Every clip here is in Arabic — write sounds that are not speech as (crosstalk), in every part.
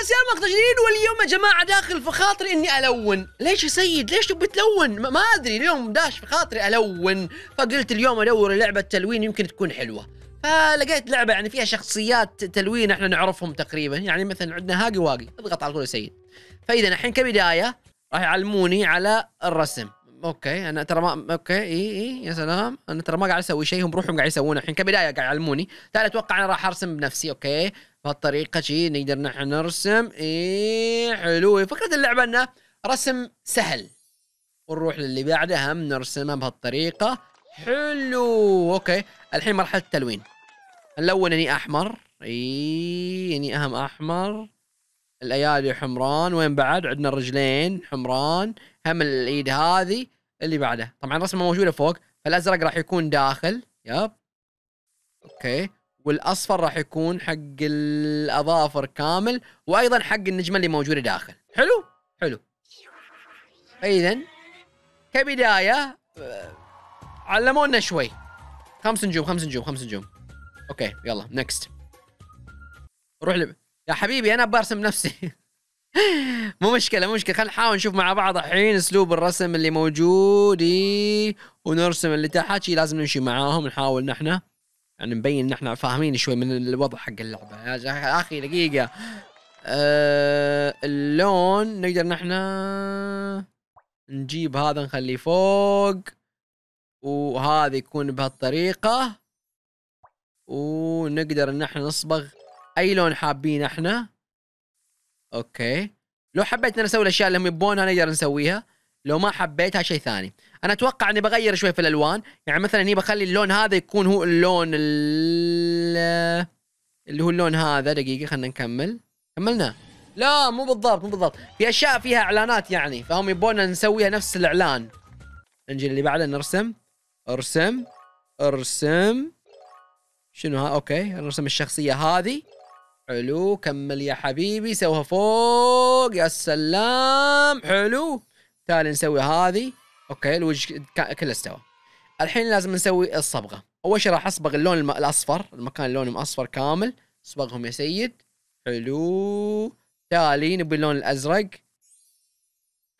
ناس يا جديد واليوم يا جماعه داخل في خاطري اني الون ليش يا سيد ليش تبي تلون ما ادري اليوم داش في خاطري الون فقلت اليوم ادور لعبه تلوين يمكن تكون حلوه فلقيت لعبه يعني فيها شخصيات تلوين احنا نعرفهم تقريبا يعني مثلا عندنا هاقي واقي اضغط على طول يا سيد فاذا الحين كبدايه راح يعلموني على الرسم اوكي انا ترى ما اوكي اي اي يا سلام انا ترى ما قاعد اسوي شيء هم بروحهم قاعد يسوونه الحين كبدايه قاعد يعلموني تعال اتوقع انا راح ارسم بنفسي اوكي بهالطريقه شي نقدر نحن نرسم اي حلو فكره اللعبه انه رسم سهل ونروح للي بعده هم نرسمه بهالطريقه حلو اوكي الحين مرحله التلوين نلون اني احمر اي اني اهم احمر الايادي حمران وين بعد عندنا الرجلين حمران هم الايد هذه اللي بعده طبعا الرسمه موجوده فوق فالازرق راح يكون داخل يب اوكي والاصفر راح يكون حق الاظافر كامل وايضا حق النجمه اللي موجوده داخل حلو حلو اذا كبدايه آه، علمونا شوي خمس نجوم خمس نجوم خمس نجوم اوكي يلا نكست روح لب... يا حبيبي انا برسم نفسي (laughs) مو مشكله مو مشكله خلينا نحاول نشوف مع بعض الحين اسلوب الرسم اللي موجود ونرسم اللي تحت شي لازم نمشي معاهم نحاول نحن يعني نبين نحن فاهمين شوي من الوضع حق اللعبه يا اخي دقيقه أه اللون نقدر نحن نجيب هذا نخليه فوق وهذا يكون بهالطريقه ونقدر ان احنا نصبغ اي لون حابين احنا اوكي لو حبيت انا اسوي الاشياء اللي هم يبونها نقدر نسويها لو ما حبيتها شيء ثاني انا اتوقع اني بغير شوي في الالوان يعني مثلا هني بخلي اللون هذا يكون هو اللون اللي هو اللون هذا دقيقه خلينا نكمل كملنا لا مو بالضبط مو بالضبط في اشياء فيها اعلانات يعني فهم يبونا نسويها نفس الاعلان نجي اللي بعده نرسم ارسم ارسم شنو ها اوكي نرسم الشخصيه هذه حلو كمل يا حبيبي سوها فوق يا سلام حلو تالي نسوي هذه اوكي الوجه كله استوى الحين لازم نسوي الصبغه اول شيء راح اصبغ اللون الاصفر المكان لونهم اصفر كامل اصبغهم يا سيد حلو تالي نبي اللون الازرق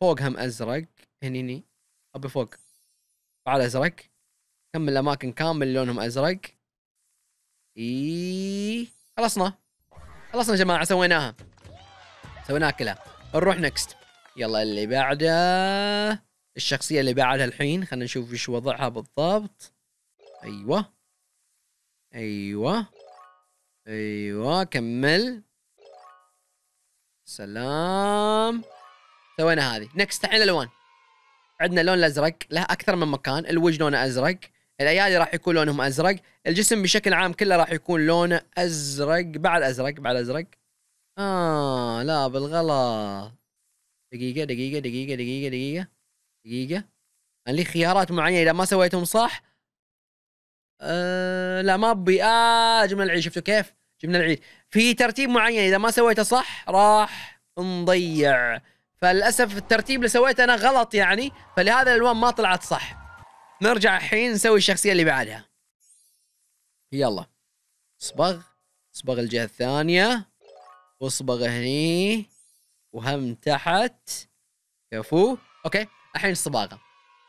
فوق هم ازرق هنيني ابي فوق على ازرق كمل الاماكن كامل لونهم ازرق اي خلصنا خلصنا يا جماعه سويناها سويناها كلها نروح نكست يلا اللي بعده الشخصيه اللي بعدها الحين خلينا نشوف ايش وضعها بالضبط ايوه ايوه ايوه كمل سلام سوينا هذه نكست الحين الالوان عندنا اللون الازرق له اكثر من مكان الوجه لونه ازرق الايادي راح يكون لونهم ازرق الجسم بشكل عام كله راح يكون لونه ازرق بعد ازرق بعد ازرق اه لا بالغلط دقيقة دقيقة دقيقة دقيقة دقيقة دقيقة أنا لي خيارات معينة إذا ما سويتهم صح أه لا ما أبي آه جبنا العيد شفتوا كيف؟ جبنا العيد في ترتيب معين إذا ما سويته صح راح نضيع فللأسف الترتيب اللي سويته أنا غلط يعني فلهذا الألوان ما طلعت صح نرجع الحين نسوي الشخصيه اللي بعدها يلا اصبغ اصبغ الجهه الثانيه واصبغ هني وهم تحت كفو اوكي الحين الصباغه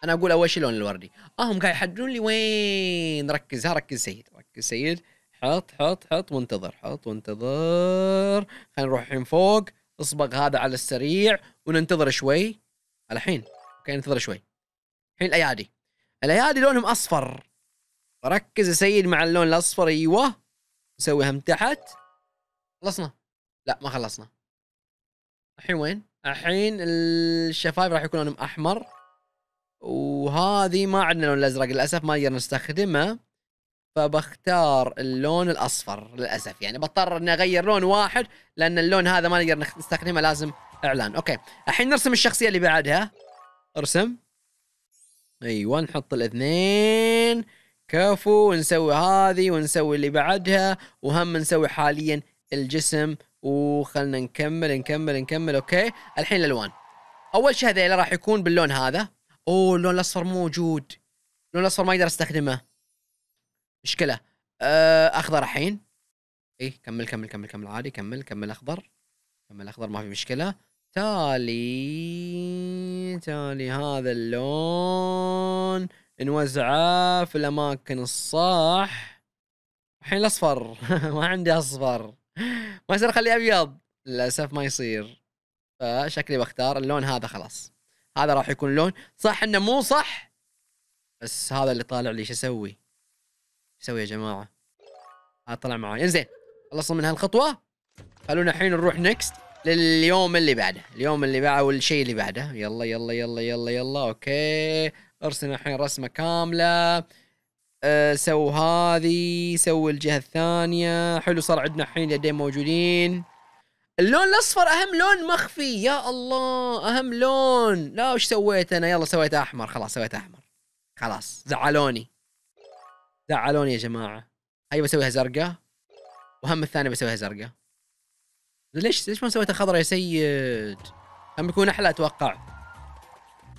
انا اقول اول شيء لون الوردي اه هم قاعد يحددون لي وين ركز ركز سيد ركز سيد حط حط حط وانتظر حط وانتظر خلينا نروح الحين فوق اصبغ هذا على السريع وننتظر شوي الحين اوكي ننتظر شوي الحين الايادي الأيادي لونهم أصفر ركز يا سيد مع اللون الأصفر أيوه نسوي هم تحت خلصنا لا ما خلصنا الحين وين؟ الحين الشفايف راح يكون لونهم أحمر وهذه ما عندنا لون الأزرق للأسف ما نقدر نستخدمه فبختار اللون الأصفر للأسف يعني بضطر إني أغير لون واحد لأن اللون هذا ما نقدر نستخدمه لازم إعلان أوكي الحين نرسم الشخصية اللي بعدها ارسم ايوه نحط الاثنين كفو ونسوي هذه ونسوي اللي بعدها وهم نسوي حاليا الجسم وخلنا نكمل نكمل نكمل اوكي الحين الالوان اول شيء هذيله راح يكون باللون هذا اوه اللون الاصفر موجود اللون الاصفر ما اقدر استخدمه مشكله آه، اخضر الحين اي كمل كمل كمل كمل عادي كمل كمل اخضر كمل اخضر ما في مشكله تالي تالي هذا اللون نوزعه في الاماكن الصح الحين الاصفر (laughs) ما عندي اصفر ما يصير اخليه ابيض للاسف ما يصير فشكلي بختار اللون هذا خلاص هذا راح يكون لون صح انه مو صح بس هذا اللي طالع لي شو اسوي؟ شو اسوي يا جماعه؟ هذا طلع معي انزين خلصنا من هالخطوه خلونا الحين نروح نكست لليوم اللي بعده اليوم اللي بعده والشيء اللي بعده يلا يلا يلا يلا يلا اوكي ارسم الحين رسمه كامله آه، سو هذه سو الجهه الثانيه حلو صار عندنا الحين يدين موجودين اللون الاصفر اهم لون مخفي يا الله اهم لون لا وش سويت انا يلا سويت احمر خلاص سويت احمر خلاص زعلوني زعلوني يا جماعه هاي أيوة، بسويها زرقاء وهم الثانيه بسويها زرقاء ليش ليش ما سويتها خضراء يا سيد؟ كان بيكون احلى اتوقع.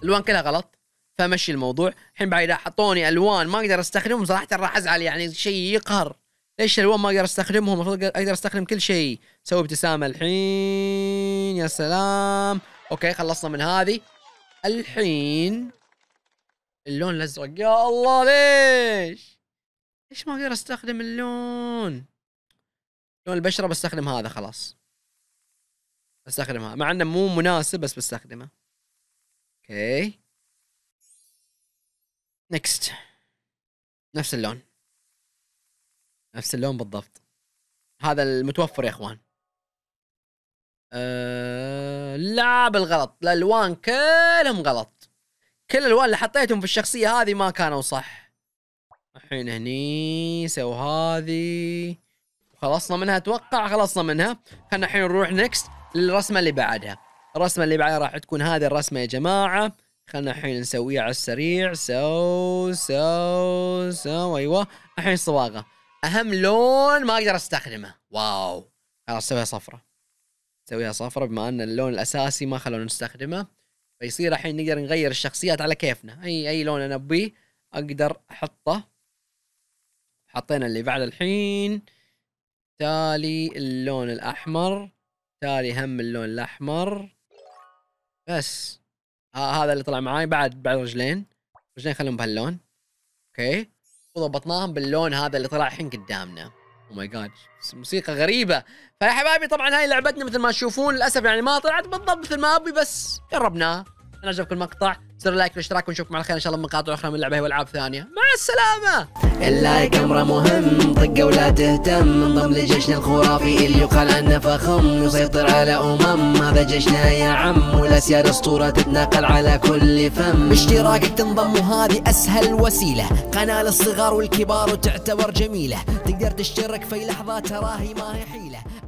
الوان كلها غلط فمشي الموضوع، الحين بعد اذا حطوني الوان ما اقدر استخدمهم صراحه راح ازعل يعني شيء يقهر. ليش الوان ما اقدر استخدمهم؟ المفروض اقدر استخدم كل شيء. سوي ابتسامه الحين يا سلام. اوكي خلصنا من هذه. الحين اللون الازرق يا الله ليش؟ ليش ما اقدر استخدم اللون؟ لون البشره بستخدم هذا خلاص. بستخدمها مع انه مو مناسب بس بستخدمه اوكي نكست نفس اللون نفس اللون بالضبط هذا المتوفر يا اخوان أه... لا بالغلط الالوان كلهم غلط كل الالوان اللي حطيتهم في الشخصيه هذه ما كانوا صح الحين هني سو هذه خلصنا منها اتوقع خلصنا منها خلينا الحين نروح نكست للرسمه اللي بعدها الرسمه اللي بعدها راح تكون هذه الرسمه يا جماعه خلنا الحين نسويها على السريع سو سو سو ايوه الحين صباغه اهم لون ما اقدر استخدمه واو خلاص سويها صفرة سويها صفرة بما ان اللون الاساسي ما خلونا نستخدمه فيصير الحين نقدر نغير الشخصيات على كيفنا اي اي لون انا بيه اقدر احطه حطينا اللي بعد الحين تالي اللون الاحمر تالي هم اللون الاحمر بس آه هذا اللي طلع معاي بعد بعد رجلين رجلين خليهم بهاللون اوكي وضبطناهم باللون هذا اللي طلع الحين قدامنا او ماي جاد موسيقى غريبه فيا حبايبي طبعا هاي لعبتنا مثل ما تشوفون للاسف يعني ما طلعت بالضبط مثل ما ابي بس جربناها انا عجبكم المقطع سر لايك والاشتراك ونشوفكم على خير ان شاء الله بمقاطع مقاطع اخرى من لعبه والعاب ثانيه مع السلامه اللايك امره مهم طق ولا تهتم انضم لجيشنا الخرافي اللي يقال عنه فخم يسيطر على امم هذا جيشنا يا عم والاسياد اسطوره تتناقل على كل فم باشتراكك تنضم وهذه اسهل وسيله قناه للصغار والكبار وتعتبر جميله تقدر تشترك في لحظه تراهي ما هي حيله